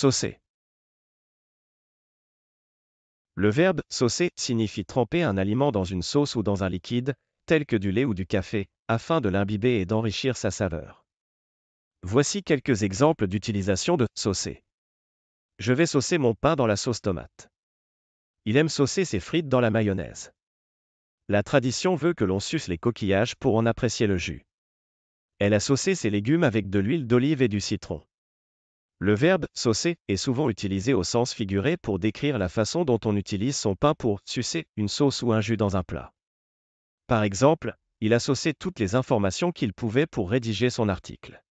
Saucer. Le verbe saucer signifie tremper un aliment dans une sauce ou dans un liquide, tel que du lait ou du café, afin de l'imbiber et d'enrichir sa saveur. Voici quelques exemples d'utilisation de saucer. Je vais saucer mon pain dans la sauce tomate. Il aime saucer ses frites dans la mayonnaise. La tradition veut que l'on suce les coquillages pour en apprécier le jus. Elle a saucé ses légumes avec de l'huile d'olive et du citron. Le verbe saucer est souvent utilisé au sens figuré pour décrire la façon dont on utilise son pain pour sucer une sauce ou un jus dans un plat. Par exemple, il a saucé toutes les informations qu'il pouvait pour rédiger son article.